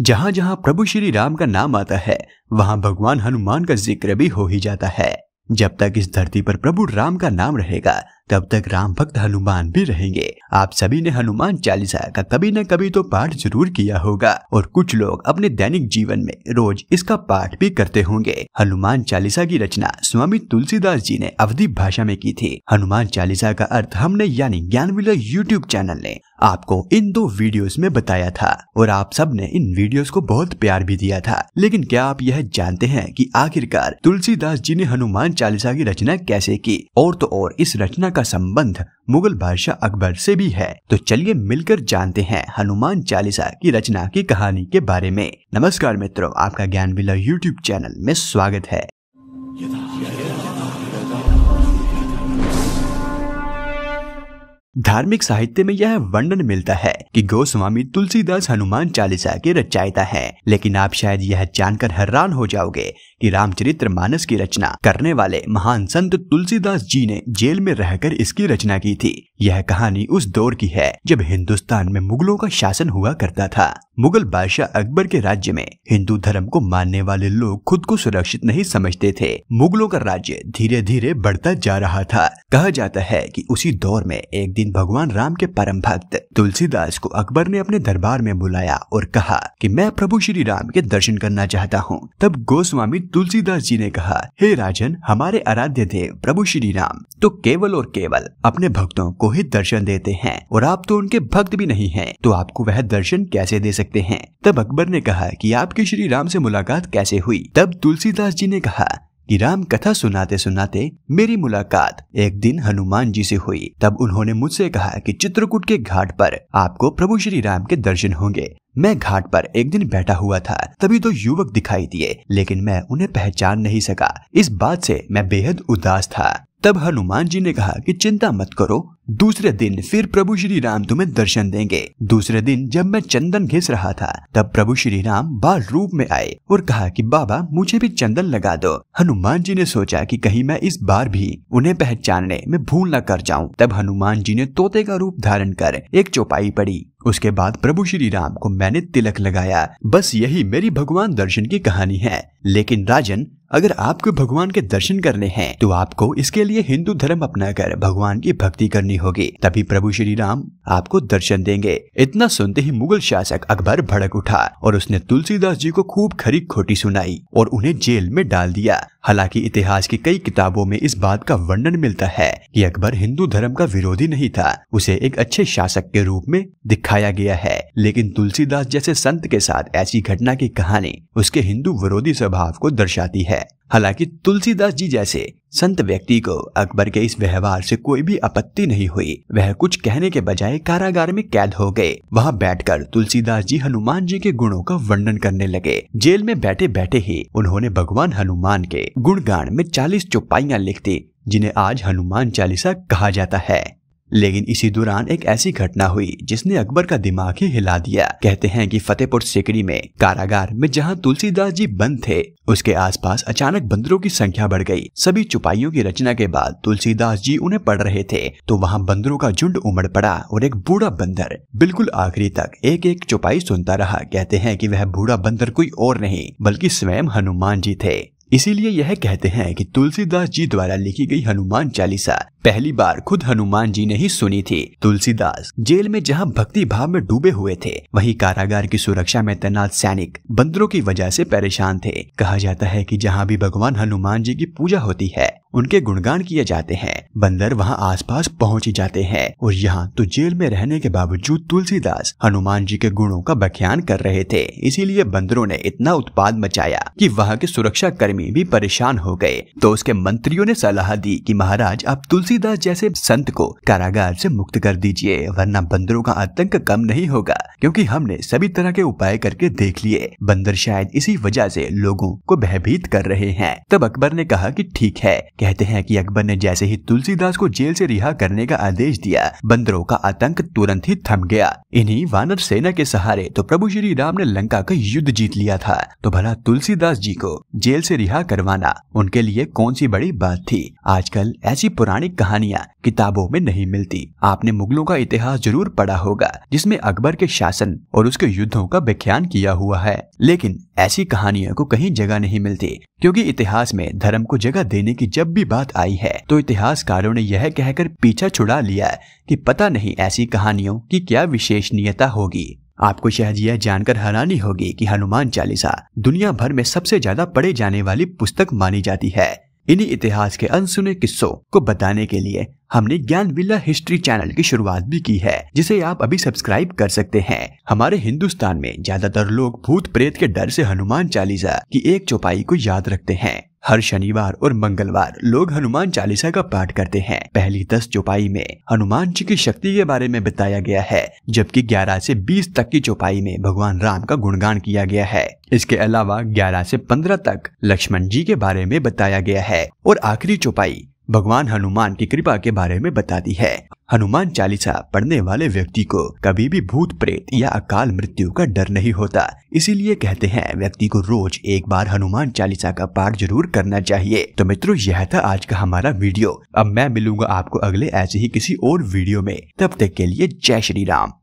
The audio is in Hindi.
जहां जहां प्रभु श्री राम का नाम आता है वहां भगवान हनुमान का जिक्र भी हो ही जाता है जब तक इस धरती पर प्रभु राम का नाम रहेगा तब तक राम भक्त हनुमान भी रहेंगे आप सभी ने हनुमान चालीसा का कभी न कभी तो पाठ जरूर किया होगा और कुछ लोग अपने दैनिक जीवन में रोज इसका पाठ भी करते होंगे हनुमान चालीसा की रचना स्वामी तुलसीदास जी ने अवधि भाषा में की थी हनुमान चालीसा का अर्थ हमने यानी ज्ञान विलय यूट्यूब चैनल ने आपको इन दो वीडियोस में बताया था और आप सब ने इन वीडियोस को बहुत प्यार भी दिया था लेकिन क्या आप यह जानते हैं कि आखिरकार तुलसीदास जी ने हनुमान चालीसा की रचना कैसे की और तो और इस रचना का संबंध मुगल बादशाह अकबर से भी है तो चलिए मिलकर जानते हैं हनुमान चालीसा की रचना की कहानी के बारे में नमस्कार मित्रों आपका ज्ञान बिला यूट्यूब चैनल में स्वागत है धार्मिक साहित्य में यह वर्णन मिलता है कि गोस्वामी तुलसीदास हनुमान चालीसा के रचयिता हैं, लेकिन आप शायद यह जानकर हैरान हो जाओगे कि रामचरित्र मानस की रचना करने वाले महान संत तुलसीदास जी ने जेल में रहकर इसकी रचना की थी यह कहानी उस दौर की है जब हिंदुस्तान में मुगलों का शासन हुआ करता था मुगल बादशाह अकबर के राज्य में हिंदू धर्म को मानने वाले लोग खुद को सुरक्षित नहीं समझते थे मुगलों का राज्य धीरे धीरे बढ़ता जा रहा था कहा जाता है कि उसी दौर में एक दिन भगवान राम के परम भक्त तुलसीदास को अकबर ने अपने दरबार में बुलाया और कहा कि मैं प्रभु श्री राम के दर्शन करना चाहता हूँ तब गोस्वामी तुलसीदास जी ने कहा हे राजन हमारे आराध्य देव प्रभु श्री राम तो केवल और केवल अपने भक्तों को ही दर्शन देते हैं और आप तो उनके भक्त भी नहीं हैं तो आपको वह दर्शन कैसे दे सकते हैं तब अकबर ने कहा कि आपकी श्री राम से मुलाकात कैसे हुई तब तुलसीदास जी ने कहा कि राम कथा सुनाते सुनाते मेरी मुलाकात एक दिन हनुमान जी से हुई तब उन्होंने मुझसे कहा कि चित्रकूट के घाट पर आपको प्रभु श्री राम के दर्शन होंगे मैं घाट पर एक दिन बैठा हुआ था तभी दो तो युवक दिखाई दिए लेकिन मैं उन्हें पहचान नहीं सका इस बात से मैं बेहद उदास था तब हनुमान जी ने कहा कि चिंता मत करो दूसरे दिन फिर प्रभु श्री राम तुम्हें दर्शन देंगे दूसरे दिन जब मैं चंदन घिस रहा था तब प्रभु श्री राम बाल रूप में आए और कहा कि बाबा मुझे भी चंदन लगा दो हनुमान जी ने सोचा कि कहीं मैं इस बार भी उन्हें पहचानने में भूल न कर जाऊं। तब हनुमान जी ने तोते का रूप धारण कर एक चौपाई पड़ी उसके बाद प्रभु श्री राम को मैंने तिलक लगाया बस यही मेरी भगवान दर्शन की कहानी है लेकिन राजन अगर आपको भगवान के दर्शन करने हैं तो आपको इसके लिए हिंदू धर्म अपनाकर भगवान की भक्ति करनी होगी तभी प्रभु श्री राम आपको दर्शन देंगे इतना सुनते ही मुगल शासक अकबर भड़क उठा और उसने तुलसीदास जी को खूब खरी खोटी सुनाई और उन्हें जेल में डाल दिया हालांकि इतिहास की कई किताबों में इस बात का वर्णन मिलता है कि अकबर हिंदू धर्म का विरोधी नहीं था उसे एक अच्छे शासक के रूप में दिखाया गया है लेकिन तुलसीदास जैसे संत के साथ ऐसी घटना की कहानी उसके हिंदू विरोधी स्वभाव को दर्शाती है है हालांकि तुलसीदास जी जैसे संत व्यक्ति को अकबर के इस व्यवहार से कोई भी आपत्ति नहीं हुई वह कुछ कहने के बजाय कारागार में कैद हो गए वहां बैठकर तुलसीदास जी हनुमान जी के गुणों का वर्णन करने लगे जेल में बैठे बैठे ही उन्होंने भगवान हनुमान के गुणगान में चालीस चौपाइयां लिख दी जिन्हें आज हनुमान चालीसा कहा जाता है लेकिन इसी दौरान एक ऐसी घटना हुई जिसने अकबर का दिमाग ही हिला दिया कहते हैं कि फतेहपुर सिकरी में कारागार में जहां तुलसीदास जी बंद थे उसके आसपास अचानक बंदरों की संख्या बढ़ गई सभी चुपाइयों की रचना के बाद तुलसीदास जी उन्हें पढ़ रहे थे तो वहां बंदरों का झुंड उमड़ पड़ा और एक बूढ़ा बंदर बिल्कुल आखिरी तक एक एक चुपाई सुनता रहा कहते हैं की वह बूढ़ा बंदर कोई और नहीं बल्कि स्वयं हनुमान जी थे इसीलिए यह कहते हैं कि तुलसीदास जी द्वारा लिखी गई हनुमान चालीसा पहली बार खुद हनुमान जी ने ही सुनी थी तुलसीदास जेल में जहां भक्ति भाव में डूबे हुए थे वहीं कारागार की सुरक्षा में तैनात सैनिक बंदरों की वजह से परेशान थे कहा जाता है कि जहां भी भगवान हनुमान जी की पूजा होती है उनके गुणगान किए जाते हैं बंदर वहाँ आसपास पहुँच ही जाते हैं और यहाँ तो जेल में रहने के बावजूद तुलसीदास हनुमान जी के गुणों का बख्यान कर रहे थे इसीलिए बंदरों ने इतना उत्पाद मचाया कि वहाँ के सुरक्षा कर्मी भी परेशान हो गए तो उसके मंत्रियों ने सलाह दी कि महाराज आप तुलसीदास जैसे संत को कारागार से मुक्त कर दीजिए वरना बंदरों का आतंक कम नहीं होगा क्योंकि हमने सभी तरह के उपाय करके देख लिए बंदर शायद इसी वजह से लोगों को भयभीत कर रहे हैं तब अकबर ने कहा कि ठीक है कहते हैं कि अकबर ने जैसे ही तुलसीदास को जेल से रिहा करने का आदेश दिया बंदरों का आतंक तुरंत ही थम गया इन्हीं वानर सेना के सहारे तो प्रभु श्री राम ने लंका का युद्ध जीत लिया था तो भला तुलसीदास जी को जेल से रिहा करवाना उनके लिए कौन सी बड़ी बात थी आजकल ऐसी पौराणिक कहानियाँ किताबों में नहीं मिलती आपने मुगलों का इतिहास जरूर पढ़ा होगा जिसमे अकबर के शासन और उसके युद्धों का व्याख्यान किया हुआ है लेकिन ऐसी कहानियों को कहीं जगह नहीं मिलती क्योंकि इतिहास में धर्म को जगह देने की जब भी बात आई है तो इतिहासकारों ने यह कहकर पीछा छुड़ा लिया कि पता नहीं ऐसी कहानियों की क्या विशेषनीयता होगी आपको शायद यह जानकर हैरानी होगी कि हनुमान चालीसा दुनिया भर में सबसे ज्यादा पढ़े जाने वाली पुस्तक मानी जाती है इन्हीं इतिहास के अनसुने किस्सों को बताने के लिए हमने ज्ञान विला हिस्ट्री चैनल की शुरुआत भी की है जिसे आप अभी सब्सक्राइब कर सकते हैं हमारे हिंदुस्तान में ज्यादातर लोग भूत प्रेत के डर से हनुमान चालीसा की एक चौपाई को याद रखते हैं हर शनिवार और मंगलवार लोग हनुमान चालीसा का पाठ करते हैं पहली दस चौपाई में हनुमान जी की शक्ति के बारे में बताया गया है जबकि ग्यारह से बीस तक की चौपाई में भगवान राम का गुणगान किया गया है इसके अलावा 11 से 15 तक लक्ष्मण जी के बारे में बताया गया है और आखिरी चौपाई भगवान हनुमान की कृपा के बारे में बताती है हनुमान चालीसा पढ़ने वाले व्यक्ति को कभी भी भूत प्रेत या अकाल मृत्यु का डर नहीं होता इसीलिए कहते हैं व्यक्ति को रोज एक बार हनुमान चालीसा का पाठ जरूर करना चाहिए तो मित्रों यह था आज का हमारा वीडियो अब मैं मिलूंगा आपको अगले ऐसे ही किसी और वीडियो में तब तक के लिए जय श्री राम